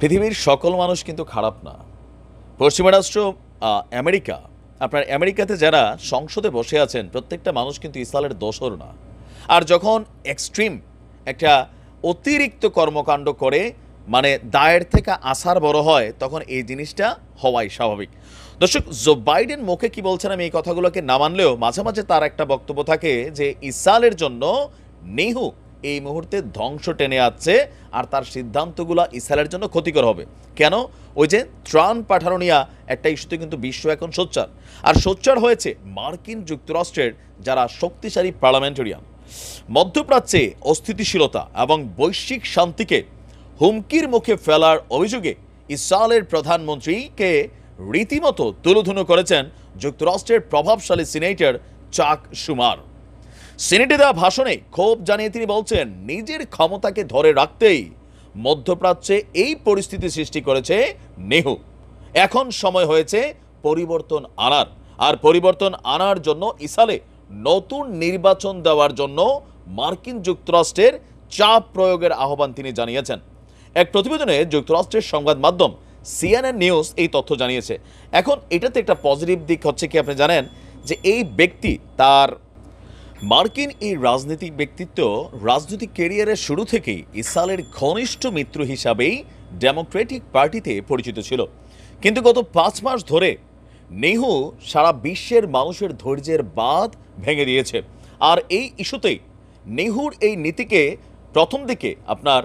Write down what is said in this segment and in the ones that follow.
পৃথিবীর সকল মানুষ কিন্তু খারাপ না পশ্চিমা রাষ্ট্র আমেরিকা আপনার আমেরিকাতে যারা সংসদে বসে আছেন প্রত্যেকটা মানুষ কিন্তু ইসলামের দোষর না আর যখন এক্সট্রিম একটা অতিরিক্ত কর্মকাণ্ড করে মানে দায়ের থেকে আসার বড় হয় তখন এই জিনিসটা হওয়াই স্বাভাবিক দর্শক জো বাইডেন মুখে কি বলছেন আমি এই কথাগুলোকে না মানলেও মাঝে মাঝে তার একটা বক্তব্য থাকে যে ইসরায়েলের জন্য নেহু এই মুহূর্তে ধ্বংস টেনে আছে আর তার সিদ্ধান্তগুলো ইসরায়েলের জন্য ক্ষতিকর হবে কেন ওই যে ত্রাণ পাঠানো নিয়ে একটা ইস্যুতে কিন্তু বিশ্ব এখন সোচ্চার আর সোচ্চার হয়েছে মার্কিন যুক্তরাষ্ট্রের যারা শক্তিশালী পার্লামেন্টারিয়ান মধ্যপ্রাচ্যে অস্থিতিশীলতা এবং বৈশ্বিক শান্তিকে হুমকির মুখে ফেলার অভিযোগে ইসরায়েলের প্রধানমন্ত্রীকে রীতিমতো তুলোধুনো করেছেন যুক্তরাষ্ট্রের প্রভাবশালী সিনেটর চাক সুমার সিনেটে দেওয়া ভাষণে ক্ষোভ জানিয়ে তিনি বলছেন নিজের ক্ষমতাকে ধরে রাখতেই মধ্যপ্রাচ্যে এই পরিস্থিতি সৃষ্টি করেছে নেহু এখন সময় হয়েছে পরিবর্তন আনার আর পরিবর্তন আনার জন্য ইসালে নতুন নির্বাচন দেওয়ার জন্য মার্কিন যুক্তরাষ্ট্রের চাপ প্রয়োগের আহ্বান তিনি জানিয়েছেন এক প্রতিবেদনে যুক্তরাষ্ট্রের সংবাদ মাধ্যম সিএনএন নিউজ এই তথ্য জানিয়েছে এখন এটাতে একটা পজিটিভ দিক হচ্ছে কি আপনি জানেন যে এই ব্যক্তি তার মার্কিন এই রাজনৈতিক ব্যক্তিত্ব রাজনৈতিক কেরিয়ারের শুরু থেকেই ইসালের ঘনিষ্ঠ মিত্র হিসাবেই ডেমোক্রেটিক পার্টিতে পরিচিত ছিল কিন্তু গত পাঁচ মাস ধরে নেহু সারা বিশ্বের মানুষের ধৈর্যের বাদ ভেঙে দিয়েছে আর এই ইস্যুতেই নেহুর এই নীতিকে প্রথম দিকে আপনার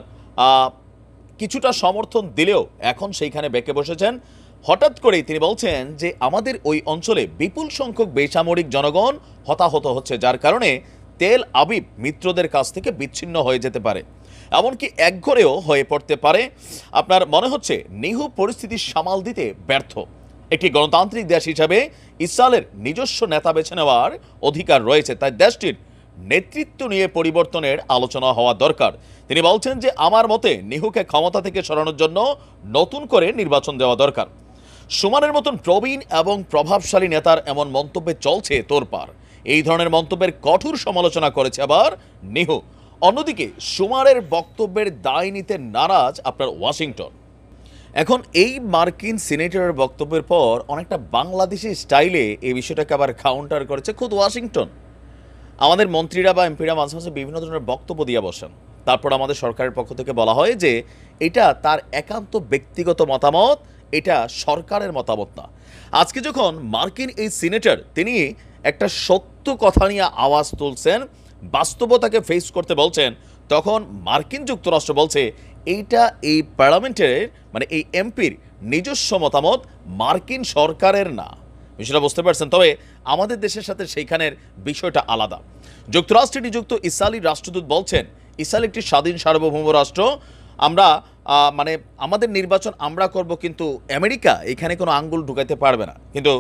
কিছুটা সমর্থন দিলেও এখন সেইখানে বেঁকে বসেছেন হঠাৎ করেই তিনি বলছেন যে আমাদের ওই অঞ্চলে বিপুল সংখ্যক বেসামরিক জনগণ হতাহত হচ্ছে যার কারণে তেল আবিব মিত্রদের কাছ থেকে বিচ্ছিন্ন হয়ে যেতে পারে এমনকি একঘরেও হয়ে পড়তে পারে আপনার মনে হচ্ছে নিহু পরিস্থিতি সামাল দিতে ব্যর্থ একটি গণতান্ত্রিক দেশ হিসাবে ইসরায়েলের নিজস্ব নেতা বেছে নেওয়ার অধিকার রয়েছে তাই দেশটির নেতৃত্ব নিয়ে পরিবর্তনের আলোচনা হওয়া দরকার তিনি বলছেন যে আমার মতে নিহুকে ক্ষমতা থেকে সরানোর জন্য নতুন করে নির্বাচন দেওয়া দরকার সুমানের মতন প্রবীণ এবং প্রভাবশালী নেতার এমন মন্তব্যে চলছে তোরপার এই ধরনের মন্তব্যের কঠোর সমালোচনা করেছে আবার নেহু অন্যদিকে সুমারের বক্তব্যের দায় নিতে নারাজ আপনার ওয়াশিংটন এখন এই মার্কিন সিনেটরের বক্তব্যের পর অনেকটা বাংলাদেশি স্টাইলে এই বিষয়টাকে আবার কাউন্টার করেছে খুদ ওয়াশিংটন আমাদের মন্ত্রীরা বা এমপিরা মাঝে মাঝে বিভিন্ন ধরনের বক্তব্য দিয়ে বসেন তারপর আমাদের সরকারের পক্ষ থেকে বলা হয় যে এটা তার একান্ত ব্যক্তিগত মতামত এটা সরকারের মতামত না আজকে যখন মার্কিন এই সিনেটর তিনি একটা সত্য কথা নিয়ে আওয়াজ তুলছেন বাস্তবতাকে ফেস করতে বলছেন তখন মার্কিন যুক্তরাষ্ট্র বলছে এইটা এই পার্লামেন্টের মানে এই এমপির নিজস্ব মতামত মার্কিন সরকারের না বিষয়টা বুঝতে পারছেন তবে আমাদের দেশের সাথে সেইখানের বিষয়টা আলাদা যুক্তরাষ্ট্রে নিযুক্ত ইসালি রাষ্ট্রদূত বলছেন ইসাল একটি স্বাধীন সার্বভৌম রাষ্ট্র আমরা মানে আমাদের নির্বাচন আমরা করব কিন্তু আমেরিকা এখানে কোনো আঙ্গুল ঢুকাইতে পারবে না কিন্তু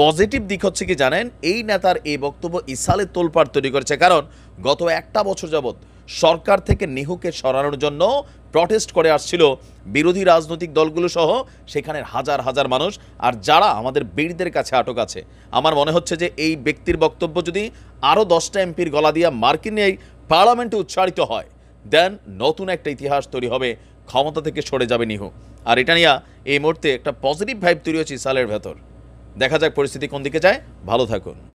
পজিটিভ দিক হচ্ছে কি জানেন এই নেতার এই বক্তব্য ইসালে তোলপাড় তৈরি করেছে কারণ গত একটা বছর যাবৎ সরকার থেকে নেহুকে সরানোর জন্য প্রটেস্ট করে আসছিল বিরোধী রাজনৈতিক দলগুলো সহ সেখানের হাজার হাজার মানুষ আর যারা আমাদের বীরদের কাছে আটক আছে আমার মনে হচ্ছে যে এই ব্যক্তির বক্তব্য যদি আরও দশটা এমপির গলা দিয়া মার্কিন এই পার্লামেন্টে উচ্চারিত হয় দেন নতুন একটা ইতিহাস তৈরি হবে ক্ষমতা থেকে সরে যাবে নিহু আর এটা নিয়ে এই মুহূর্তে একটা পজিটিভ ভাইব তৈরি হচ্ছে সালের ভেতর দেখা যাক পরিস্থিতি কোন দিকে যায় ভালো থাকুন